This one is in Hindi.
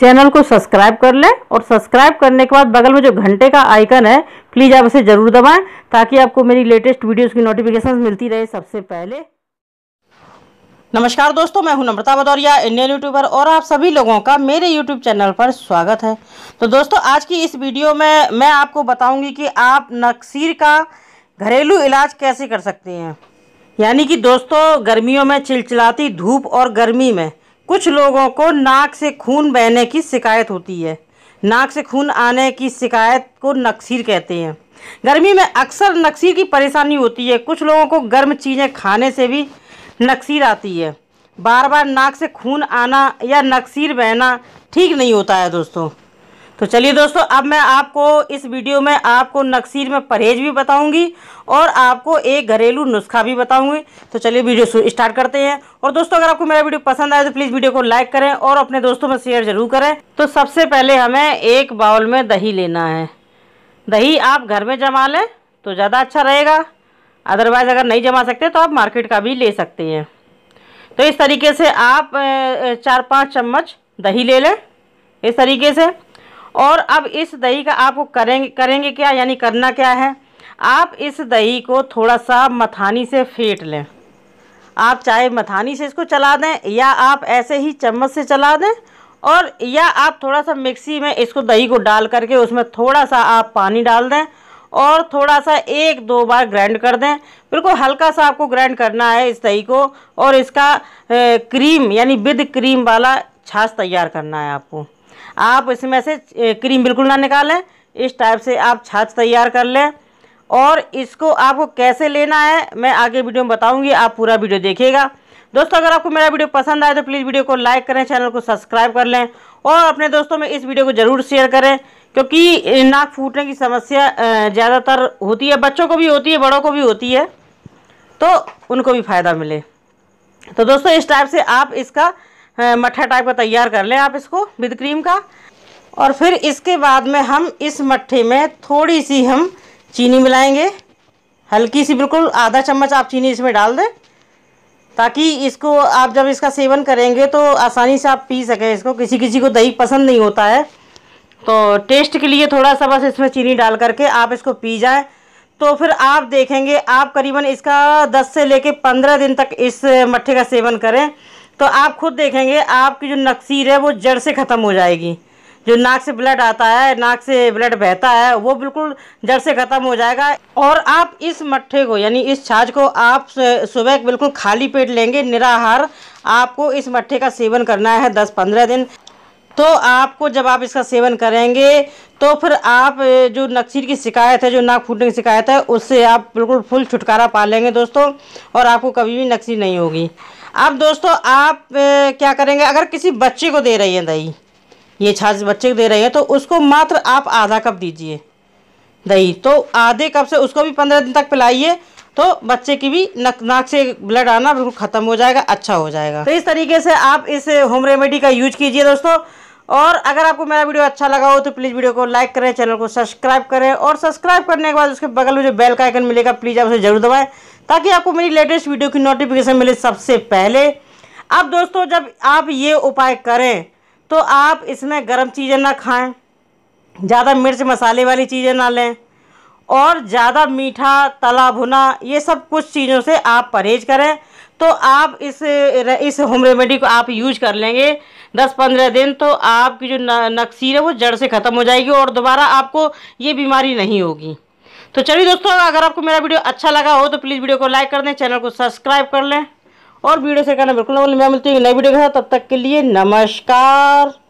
चैनल को सब्सक्राइब कर लें और सब्सक्राइब करने के बाद बगल में जो घंटे का आइकन है प्लीज़ आप उसे ज़रूर दबाएं ताकि आपको मेरी लेटेस्ट वीडियोस की नोटिफिकेशन मिलती रहे सबसे पहले नमस्कार दोस्तों मैं हूं नम्रता भदौरिया इंडियन यूट्यूबर और आप सभी लोगों का मेरे यूट्यूब चैनल पर स्वागत है तो दोस्तों आज की इस वीडियो में मैं आपको बताऊँगी कि आप नक्सीर का घरेलू इलाज कैसे कर सकते हैं यानी कि दोस्तों गर्मियों में चिलचिलाती धूप और गर्मी में कुछ लोगों को नाक से खून बहने की शिकायत होती है नाक से खून आने की शिकायत को नक्सीर कहते हैं गर्मी में अक्सर नक्सीर की परेशानी होती है कुछ लोगों को गर्म चीज़ें खाने से भी नक्सीर आती है बार बार नाक से खून आना या नक्सीर बहना ठीक नहीं होता है दोस्तों तो चलिए दोस्तों अब मैं आपको इस वीडियो में आपको नक्सीर में परहेज भी बताऊंगी और आपको एक घरेलू नुस्खा भी बताऊंगी तो चलिए वीडियो स्टार्ट करते हैं और दोस्तों अगर आपको मेरा वीडियो पसंद आए तो प्लीज़ वीडियो को लाइक करें और अपने दोस्तों में शेयर ज़रूर करें तो सबसे पहले हमें एक बाउल में दही लेना है दही आप घर में जमा लें तो ज़्यादा अच्छा रहेगा अदरवाइज़ अगर नहीं जमा सकते तो आप मार्केट का भी ले सकते हैं तो इस तरीके से आप चार पाँच चम्मच दही ले लें इस तरीके से और अब इस दही का आपको करेंगे करेंगे क्या यानी करना क्या है आप इस दही को थोड़ा सा मथानी से फेंट लें आप चाहे मथानी से इसको चला दें या आप ऐसे ही चम्मच से चला दें और या आप थोड़ा सा मिक्सी में इसको दही को डाल करके उसमें थोड़ा सा आप पानी डाल दें और थोड़ा सा एक दो बार ग्राइंड कर दें बिल्कुल हल्का सा आपको ग्राइंड करना है इस दही को और इसका क्रीम यानी विद क्रीम वाला छाछ तैयार करना है आपको आप इसमें से क्रीम बिल्कुल ना निकालें इस टाइप से आप छाछ तैयार कर लें और इसको आपको कैसे लेना है मैं आगे वीडियो में बताऊंगी आप पूरा वीडियो देखिएगा दोस्तों अगर आपको मेरा वीडियो पसंद आए तो प्लीज़ वीडियो को लाइक करें चैनल को सब्सक्राइब कर लें और अपने दोस्तों में इस वीडियो को ज़रूर शेयर करें क्योंकि नाक फूटने की समस्या ज़्यादातर होती है बच्चों को भी होती है बड़ों को भी होती है तो उनको भी फ़ायदा मिले तो दोस्तों इस टाइप से आप इसका मट्ठा टाइप का तैयार कर लें आप इसको विद क्रीम का और फिर इसके बाद में हम इस मट्ठे में थोड़ी सी हम चीनी मिलाएंगे हल्की सी बिल्कुल आधा चम्मच आप चीनी इसमें डाल दें ताकि इसको आप जब इसका सेवन करेंगे तो आसानी से आप पी सकें इसको किसी किसी को दही पसंद नहीं होता है तो टेस्ट के लिए थोड़ा सा बस इसमें चीनी डाल करके आप इसको पी जाएँ तो फिर आप देखेंगे आप करीबन इसका 10 से लेके 15 दिन तक इस मट्ठे का सेवन करें तो आप खुद देखेंगे आपकी जो नक्सीर है वो जड़ से ख़त्म हो जाएगी जो नाक से ब्लड आता है नाक से ब्लड बहता है वो बिल्कुल जड़ से ख़त्म हो जाएगा और आप इस मट्ठे को यानी इस छाछ को आप सुबह बिल्कुल खाली पेट लेंगे निराहार आपको इस मट्ठे का सेवन करना है दस पंद्रह दिन तो आपको जब आप इसका सेवन करेंगे तो फिर आप जो नक्सीर की शिकायत है जो नाक फूटने की शिकायत है उससे आप बिल्कुल फुल छुटकारा पा लेंगे दोस्तों और आपको कभी भी नक्सीर नहीं होगी अब दोस्तों आप ए, क्या करेंगे अगर किसी बच्चे को दे रही हैं दही ये छाछ बच्चे को दे रही है तो उसको मात्र आप आधा कप दीजिए दही तो आधे कप से उसको भी पंद्रह दिन तक पिलाइए तो बच्चे की भी नक नाक से ब्लड आना बिल्कुल ख़त्म हो जाएगा अच्छा हो जाएगा तो इस तरीके से आप इस होम रेमेडी का यूज कीजिए दोस्तों और अगर आपको मेरा वीडियो अच्छा लगा हो तो प्लीज़ वीडियो को लाइक करें चैनल को सब्सक्राइब करें और सब्सक्राइब करने के बाद उसके बगल में जो बेल का आइकन मिलेगा प्लीज़ आप उसे जरूर दबाएं ताकि आपको मेरी लेटेस्ट वीडियो की नोटिफिकेशन मिले सबसे पहले अब दोस्तों जब आप ये उपाय करें तो आप इसमें गर्म चीज़ें ना खाएँ ज़्यादा मिर्च मसाले वाली चीज़ें ना लें और ज़्यादा मीठा तला भुना ये सब कुछ चीज़ों से आप परहेज करें तो आप इस इस होम रेमेडी को आप यूज कर लेंगे दस पंद्रह दिन तो आपकी जो नक्सीर है वो जड़ से ख़त्म हो जाएगी और दोबारा आपको ये बीमारी नहीं होगी तो चलिए दोस्तों अगर आपको मेरा वीडियो अच्छा लगा हो तो प्लीज़ वीडियो को लाइक कर दें चैनल को सब्सक्राइब कर लें और वीडियो से करना बिल्कुल मैं मिलती हूँ नई वीडियो के साथ तब तक के लिए नमस्कार